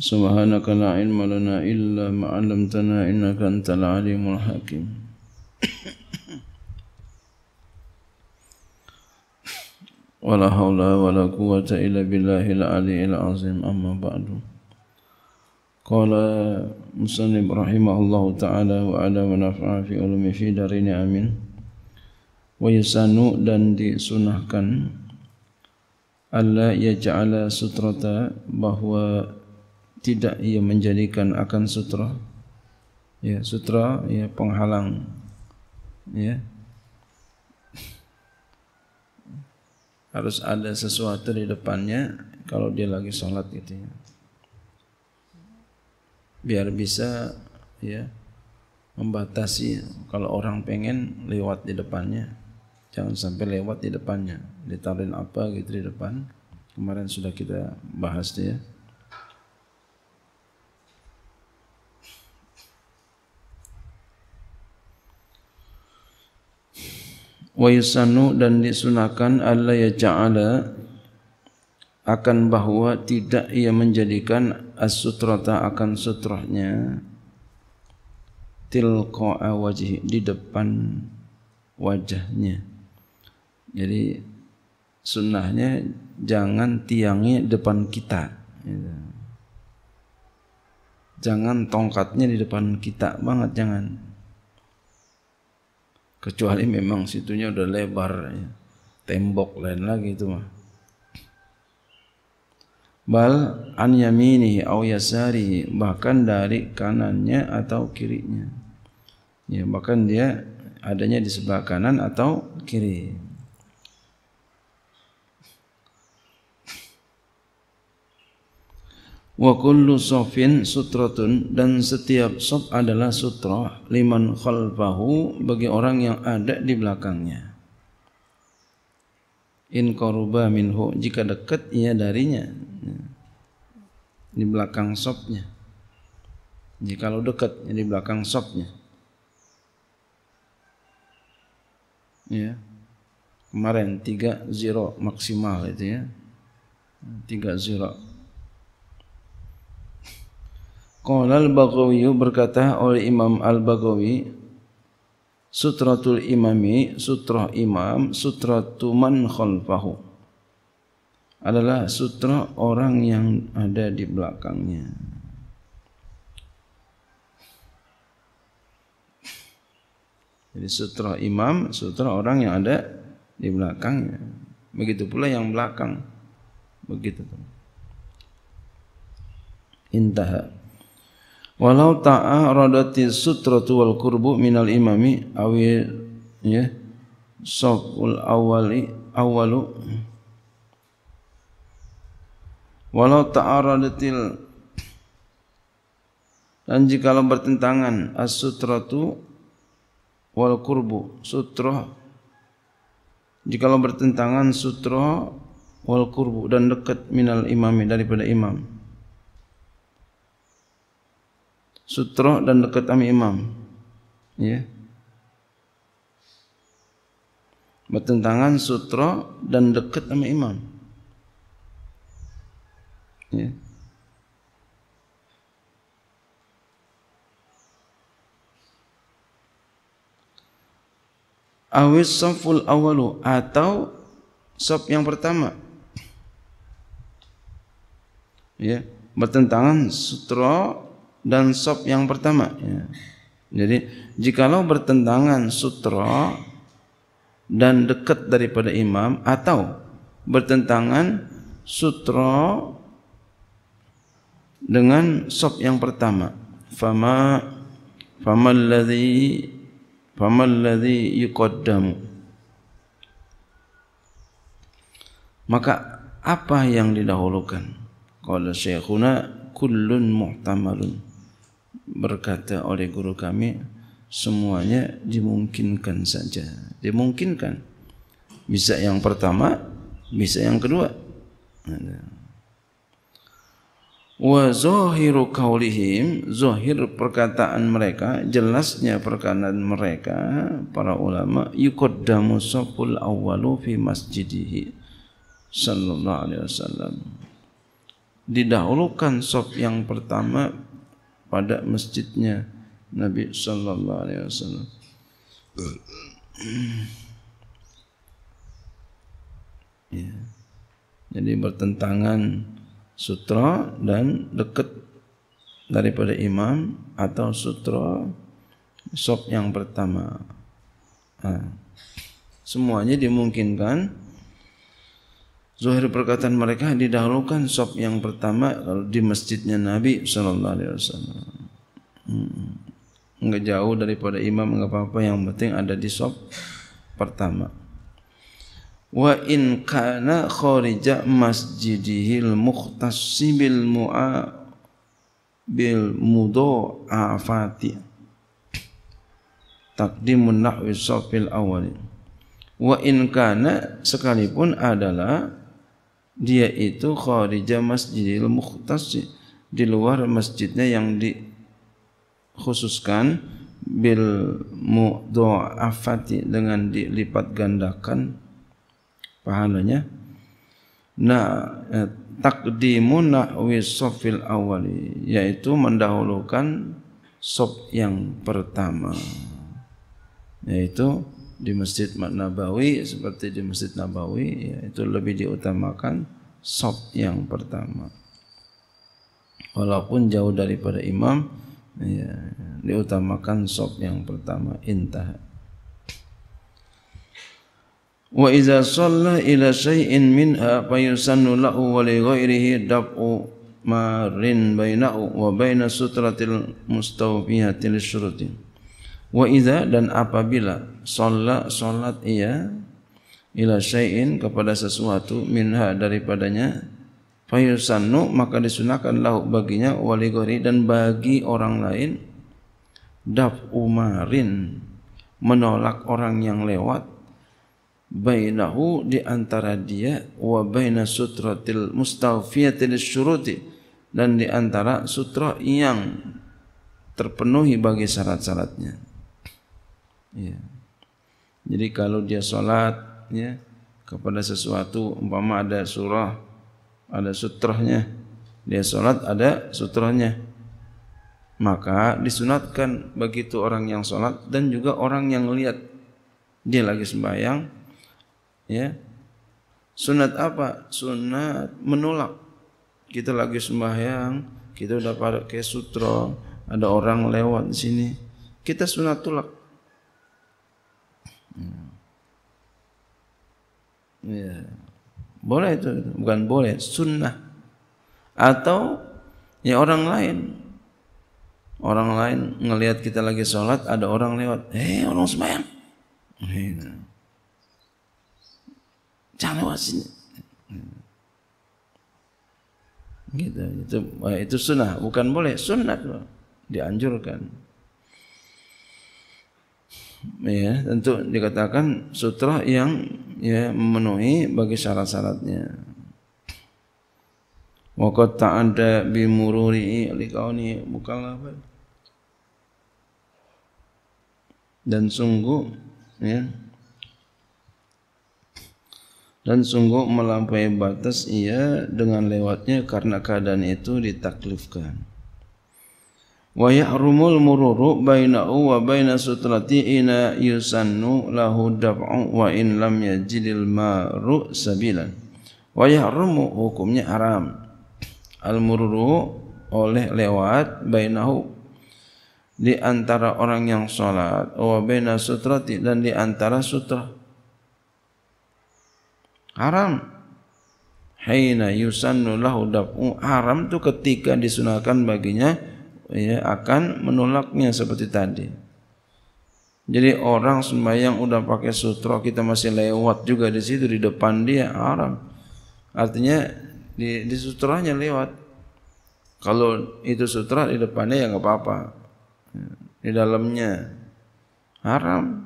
سبحانك لا علم لنا إلا ما علمتنا إنك أنت العليم الحكيم ولا حول ولا قوة إلا بالله العلي العظيم أما بعد قال مسلم رحمه الله تعالى وعلى ونفع في علوم في دارين آمين ويسanu dan disunahkan Allah yaj'ala sutrata bahwa tidak ia menjadikan akan sutra ya sutra ya penghalang ya harus ada sesuatu di depannya kalau dia lagi sholat gitu ya biar bisa ya membatasi kalau orang pengen lewat di depannya jangan sampai lewat di depannya ditaruhin apa gitu di depan kemarin sudah kita bahas ya wa dan disunahkan alla yaja'ala akan bahwa tidak ia menjadikan as-sutrata akan sutrahnya tilqa'a wajhi di depan wajahnya jadi sunnahnya jangan tiangnya depan kita gitu. jangan tongkatnya di depan kita banget jangan kecuali memang situnya udah lebar ya. tembok lain lagi itu mah bal an yaminihi au yasarihi bahkan dari kanannya atau kirinya ya bahkan dia adanya di sebelah kanan atau kiri wa kullu safin sutratun dan setiap sop adalah sutra liman khalfahu bagi orang yang ada di belakangnya in qaruba minhu jika dekat ia darinya di belakang sopnya jika kalau dekat di belakang sopnya ya kemarin 3 0 maksimal itu ya 3 0 Qala al-Baghawi berkata oleh Imam al-Baghawi Sutratul Imami, sutrah imam, sutrah tuman khalfahu adalah sutra orang yang ada di belakangnya. Jadi sutra imam, sutra orang yang ada di belakangnya. Begitu pula yang belakang. Begitu pula. Intaha. Walau ta'ah radati sutratu wal kurbu minal imami awi ya sokul awali awalu walau ta'aradatil dan jika bertentangan as-sutratu wal kurbu sutra jika bertentangan sutra wal kurbu dan dekat minal imami daripada imam sutra dan dekat Amir Imam. Ya. Bertentangan sutra dan dekat Amir Imam. Ya. Awis saful awalu atau sop yang pertama. Ya, bertentangan sutra dan sop yang pertama. Ya. Jadi jikalau bertentangan sutro dan dekat daripada imam atau bertentangan sutro dengan sop yang pertama. Fama fama ladi fama ladi yuqaddam. Maka apa yang didahulukan? Kalau saya kuna kullun muhtamalun. berkata oleh guru kami semuanya dimungkinkan saja dimungkinkan bisa yang pertama bisa yang kedua wa zahiru kaulihim zahir perkataan mereka jelasnya perkataan mereka para ulama yuqaddamu saful awwalu fi masjidihi sallallahu alaihi wasallam didahulukan sop yang pertama pada masjidnya Nabi sallallahu alaihi wasallam. Ya. Jadi bertentangan sutra dan dekat daripada imam atau sutra sop yang pertama. Nah, semuanya dimungkinkan Zuhir perkataan mereka didahulukan sop yang pertama di masjidnya Nabi Sallallahu Alaihi Wasallam. Hmm. Enggak jauh daripada imam, enggak apa-apa. Yang penting ada di sop pertama. Wa in kana kharija masjidihil mukhtassi bil mu'a bil mudu'afati taqdimun nahwi safil awwal wa in kana sekalipun adalah dia itu kharija masjidil mukhtas di luar masjidnya yang di khususkan bil mu'du'afati dengan dilipat gandakan pahalanya nah eh, takdimu nahwi sofil awali yaitu mendahulukan sop yang pertama yaitu di Masjid Nabawi seperti di Masjid Nabawi ya, itu lebih diutamakan sop yang pertama. Walaupun jauh daripada imam ya, diutamakan sop yang pertama intah. Wa idza shalla ila syai'in minha fayusannu lahu wa li ghairihi dab'u marin bainahu wa baina sutratil mustawfihatil syurutin. Wa idza dan apabila sholat sholat iya ila syai'in kepada sesuatu minha daripadanya fayusannu maka disunahkan lahu baginya wali ghori dan bagi orang lain daf umarin menolak orang yang lewat bainahu di antara dia wa baina sutratil mustawfiyatil syuruti dan di antara sutra yang terpenuhi bagi syarat-syaratnya. Ya. Yeah. Jadi kalau dia sholat ya, kepada sesuatu, umpama ada surah, ada sutrahnya, dia sholat ada sutrahnya. Maka disunatkan begitu orang yang sholat dan juga orang yang lihat dia lagi sembahyang, ya sunat apa? Sunat menolak. Kita lagi sembahyang, kita udah pakai sutra, ada orang lewat di sini. Kita sunat tolak. Ya. ya. Boleh itu, bukan boleh, sunnah. Atau ya orang lain. Orang lain ngelihat kita lagi sholat, ada orang lewat, hei eh, orang sembahyang. Iya. Jangan lewat sini. Gitu, itu, eh, itu sunnah, bukan boleh, sunnah dianjurkan ya tentu dikatakan sutra yang ya memenuhi bagi syarat-syaratnya waqad qad bi mururi liqauni mukallafat dan sungguh ya dan sungguh melampaui batas ia dengan lewatnya karena keadaan itu ditaklifkan wa ya'rumul mururu bainahu wa baina sutrati ina yusannu lahu dab'u wa in lam yajidil maru sabilan wa ya'rumu hukumnya haram al mururu oleh lewat bainahu di antara orang yang sholat wa baina sutrati dan di antara sutra haram haina yusannu lahu dab'u haram tu ketika disunahkan baginya ya, akan menolaknya seperti tadi. Jadi orang sembahyang udah pakai sutra kita masih lewat juga di situ di depan dia haram. Artinya di, di sutranya lewat. Kalau itu sutra di depannya ya nggak apa-apa. Di dalamnya haram.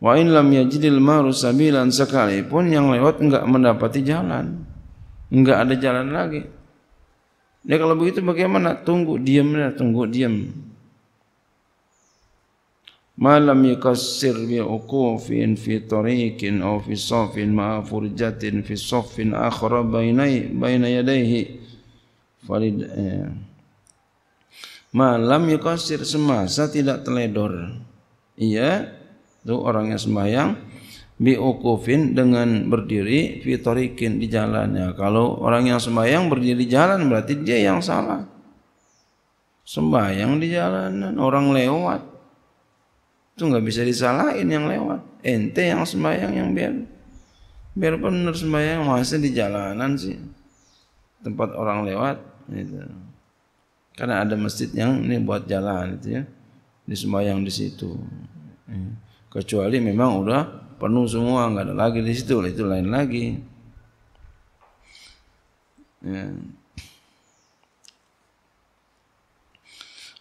Wa in lam yajidil maru sabilan sekalipun yang lewat enggak mendapati jalan. Enggak ada jalan lagi. Ya kalau begitu bagaimana? Tunggu diam tunggu diam. Malam yukassir bi uqufin fi tariqin aw fi safin ma'a furjatin fi safin akhra bainai baina yadayhi. Farid eh. Malam yukassir semasa tidak teledor. Iya, itu orangnya yang sembahyang biukufin dengan berdiri fitorikin di jalannya. Kalau orang yang sembahyang berdiri di jalan berarti dia yang salah. Sembahyang di jalanan orang lewat. Itu nggak bisa disalahin yang lewat. Ente yang sembahyang yang biar biar benar sembahyang masih di jalanan sih. Tempat orang lewat gitu. Karena ada masjid yang ini buat jalan itu ya. di sembayang di situ. Hmm. Kecuali memang udah penuh semua nggak ada lagi di situ itu lain lagi ya.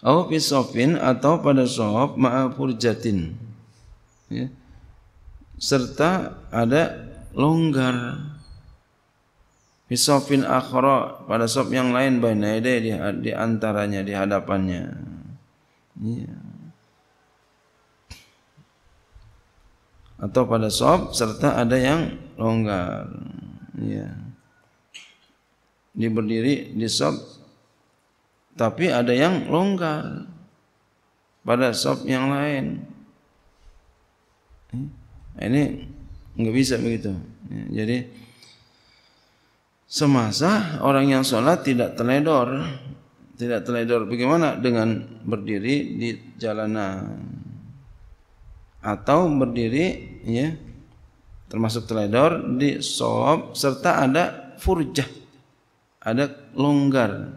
Au pisofin atau pada sop jatin, ya. Serta ada longgar Pisofin akhara pada sop yang lain Bainai dia di antaranya, di hadapannya ya. atau pada sob serta ada yang longgar. Ya. di berdiri di sob tapi ada yang longgar pada sob yang lain. Iya. Ini nggak bisa begitu. Iya, jadi semasa orang yang sholat tidak teledor, tidak teledor. Bagaimana dengan berdiri di jalanan? atau berdiri ya termasuk teledor di sob serta ada furjah ada longgar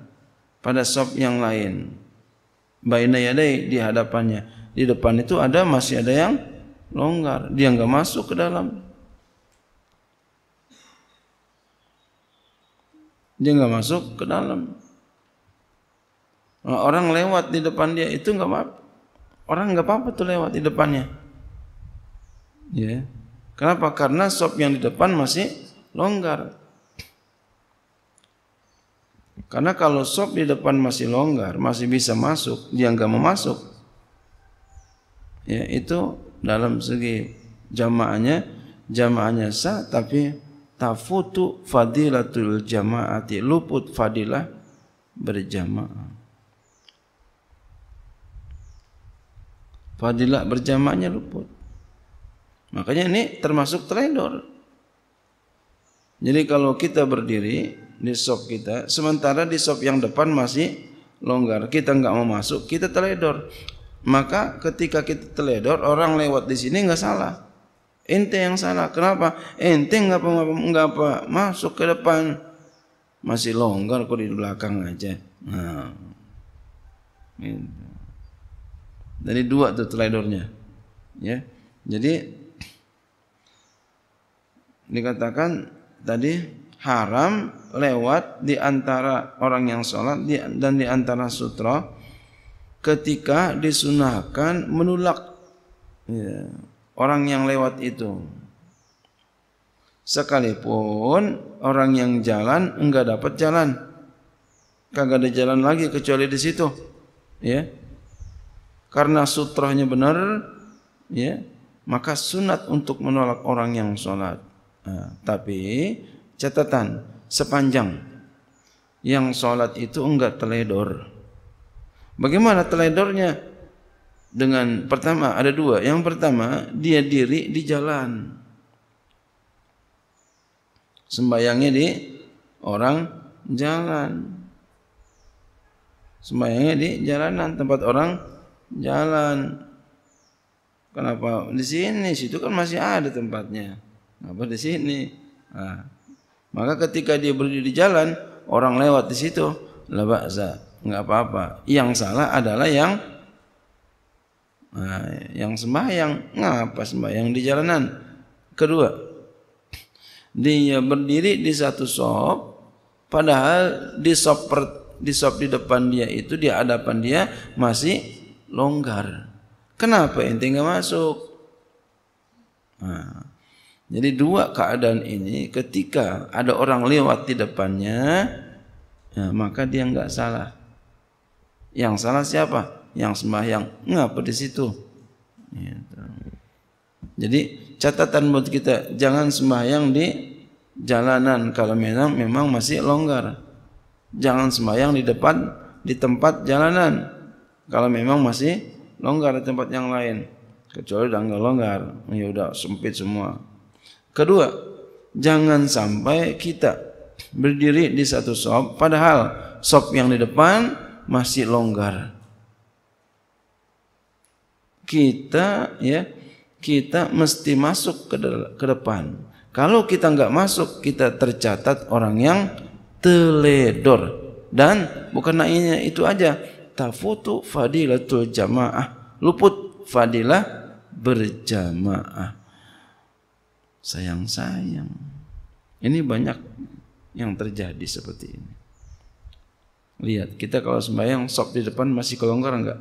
pada sob yang lain baina yadai di hadapannya di depan itu ada masih ada yang longgar dia nggak masuk ke dalam dia nggak masuk ke dalam orang lewat di depan dia itu nggak apa orang nggak apa-apa tuh lewat di depannya Ya. Kenapa? Karena sop yang di depan masih longgar. Karena kalau sop di depan masih longgar, masih bisa masuk, dia nggak mau masuk. Ya, itu dalam segi jamaahnya, jamaahnya sah, tapi tafutu fadilatul jamaati, luput fadilah berjamaah. Fadilah berjamaahnya luput. Makanya ini termasuk trader Jadi kalau kita berdiri di shop kita, sementara di shop yang depan masih longgar, kita nggak mau masuk, kita teledor. Maka ketika kita teledor, orang lewat di sini nggak salah. Ente yang salah. Kenapa? Ente nggak apa nggak apa masuk ke depan masih longgar kok di belakang aja. Nah. Gitu. Jadi dua tuh teledornya. Ya. Jadi dikatakan tadi haram lewat di antara orang yang sholat dan di antara sutra ketika disunahkan menulak ya, orang yang lewat itu sekalipun orang yang jalan enggak dapat jalan kagak ada jalan lagi kecuali di situ ya karena sutrahnya benar ya maka sunat untuk menolak orang yang sholat tapi catatan sepanjang yang sholat itu enggak teledor. Bagaimana teledornya? Dengan pertama ada dua. Yang pertama dia diri di jalan. Sembayangnya di orang jalan. Sembayangnya di jalanan tempat orang jalan. Kenapa di sini? Situ kan masih ada tempatnya apa di sini nah, maka ketika dia berdiri di jalan orang lewat di situ la ba'za nggak apa-apa yang salah adalah yang nah, yang sembahyang ngapa sembahyang di jalanan kedua dia berdiri di satu sop padahal di sop per, di sop di depan dia itu di hadapan dia masih longgar kenapa ente nggak masuk nah, jadi dua keadaan ini ketika ada orang lewat di depannya ya, maka dia nggak salah. Yang salah siapa? Yang sembahyang ngapa di situ? Gitu. Jadi catatan buat kita jangan sembahyang di jalanan kalau memang memang masih longgar. Jangan sembahyang di depan di tempat jalanan kalau memang masih longgar di tempat yang lain kecuali udah nggak longgar ya udah sempit semua Kedua, jangan sampai kita berdiri di satu sop padahal sop yang di depan masih longgar. Kita ya, kita mesti masuk ke, de ke depan. Kalau kita nggak masuk, kita tercatat orang yang teledor. Dan bukan hanya itu aja, tafutu fadilatul jamaah, luput fadilah berjamaah sayang-sayang. Ini banyak yang terjadi seperti ini. Lihat, kita kalau sembahyang sop di depan masih kelonggar enggak?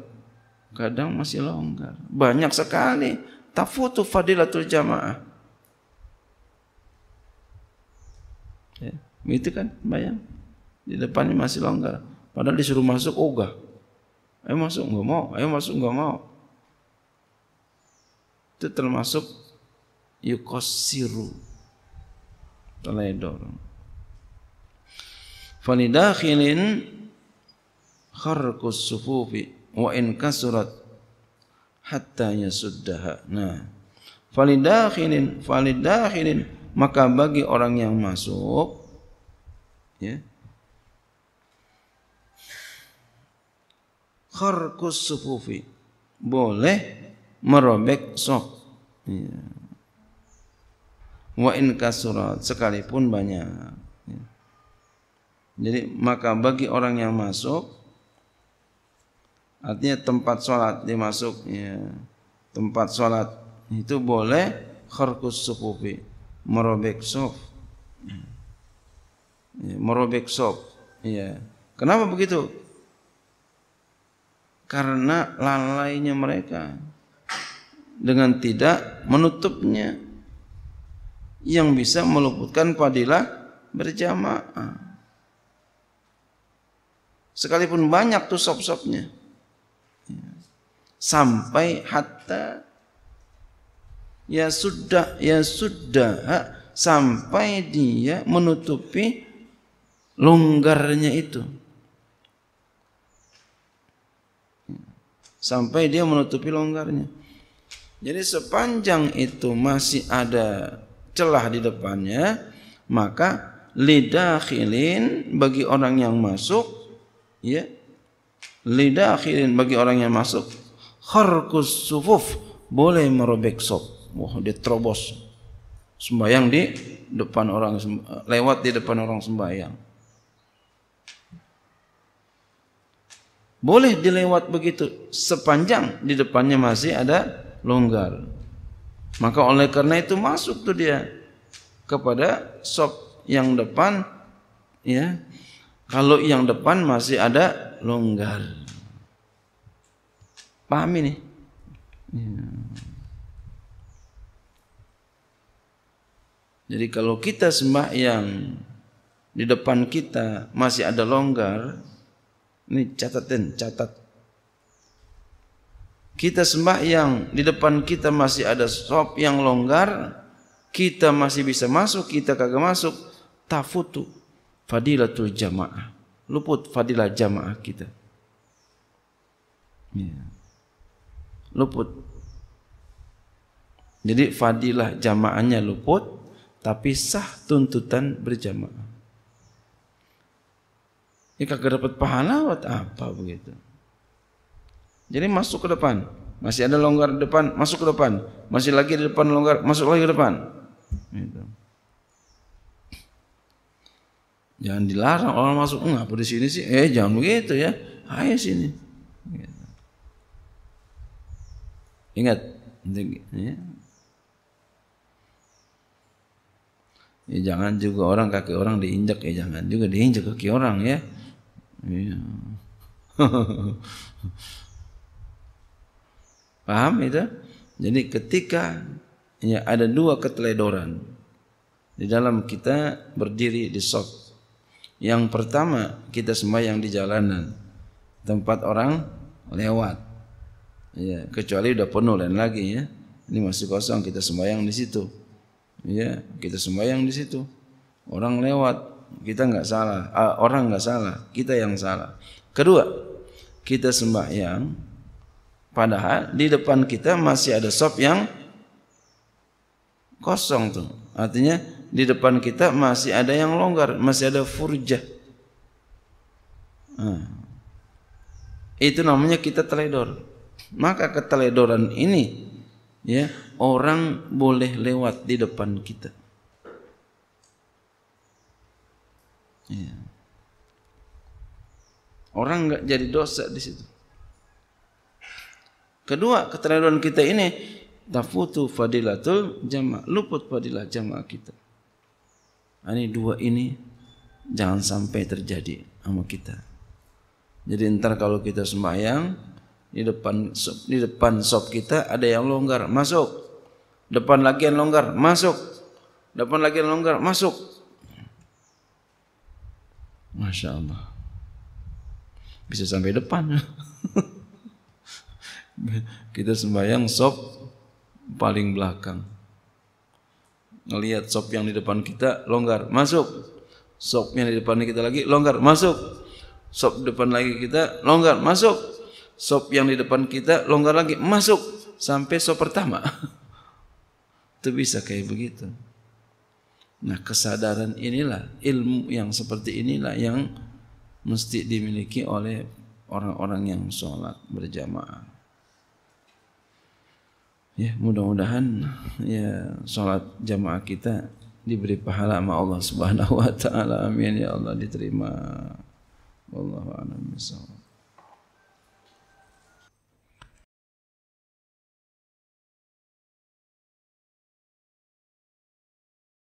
Kadang masih longgar. Banyak sekali tafutu fadilatul jamaah. Ya, itu kan bayang di depannya masih longgar. Padahal disuruh masuk ogah. Oh, ayo masuk enggak mau, ayo masuk enggak mau. Itu termasuk yukosiru teledor yadurru falidakhilin kharqus sufufi wa in kasurat hatta yasuddaha nah falidakhilin falidakhilin maka bagi orang yang masuk ya kharkus sufufi boleh merobek sok iya wa in kasurat sekalipun banyak. Ya. Jadi maka bagi orang yang masuk artinya tempat sholat dimasuk ya. tempat sholat itu boleh kharkus sukufi merobek sof ya, merobek sof ya. kenapa begitu karena lalainya mereka dengan tidak menutupnya yang bisa meluputkan fadilah berjamaah. Sekalipun banyak tuh sop-sopnya. Sampai hatta ya sudah ya sudah sampai dia menutupi longgarnya itu. Sampai dia menutupi longgarnya. Jadi sepanjang itu masih ada celah di depannya maka lidakhilin bagi orang yang masuk ya lidakhilin bagi orang yang masuk kharkus sufuf boleh merobek sop wah dia terobos sembahyang di depan orang lewat di depan orang sembahyang boleh dilewat begitu sepanjang di depannya masih ada longgar maka oleh karena itu masuk tuh dia kepada sop yang depan ya. Kalau yang depan masih ada longgar. Paham ini? Ya. Jadi kalau kita sembah yang di depan kita masih ada longgar, ini catatan, catat kita sembah yang di depan kita masih ada sop yang longgar kita masih bisa masuk kita kagak masuk tafutu fadilatul jamaah luput fadilah jamaah kita ya. luput jadi fadilah jamaahnya luput tapi sah tuntutan berjamaah ya kagak dapat pahala buat apa begitu Jadi masuk ke depan. Masih ada longgar di depan, masuk ke depan. Masih lagi di depan longgar, masuk lagi ke depan. Gitu. Jangan dilarang orang masuk. Enggak, apa di sini sih? Eh, jangan begitu ya. Ayo sini. Gitu. Ingat. Ya. ya jangan juga orang kaki orang diinjak ya jangan juga diinjak kaki orang ya. ya. Paham itu? Jadi ketika ya, ada dua keteledoran di dalam kita berdiri di sok. Yang pertama kita sembahyang di jalanan tempat orang lewat. Ya, kecuali udah penuh lain lagi ya. Ini masih kosong kita sembahyang di situ. Ya, kita sembahyang di situ. Orang lewat, kita nggak salah. Uh, orang nggak salah, kita yang salah. Kedua, kita sembahyang Padahal di depan kita masih ada sop yang kosong tuh. Artinya di depan kita masih ada yang longgar, masih ada furjah. Nah, itu namanya kita teledor. Maka keteledoran ini ya orang boleh lewat di depan kita. Ya. Orang nggak jadi dosa di situ. Kedua, keterlaluan kita ini tafutu fadilatul jama' luput fadilah jamaah kita. Nah, ini dua ini jangan sampai terjadi sama kita. Jadi ntar kalau kita sembahyang di depan di depan sop kita ada yang longgar masuk, depan lagi yang longgar masuk, depan lagi yang longgar masuk. Masya Allah bisa sampai depan. kita sembahyang sop paling belakang. Ngelihat sop yang di depan kita longgar, masuk. Sop yang di depan kita lagi longgar, masuk. Sop depan lagi kita longgar, masuk. Sop yang di depan kita longgar lagi, masuk sampai sop pertama. Itu bisa kayak begitu. Nah, kesadaran inilah ilmu yang seperti inilah yang mesti dimiliki oleh orang-orang yang sholat berjamaah. ya mudah-mudahan ya salat jamaah kita diberi pahala sama Allah Subhanahu wa taala amin ya Allah diterima wallahu a'lam bissawab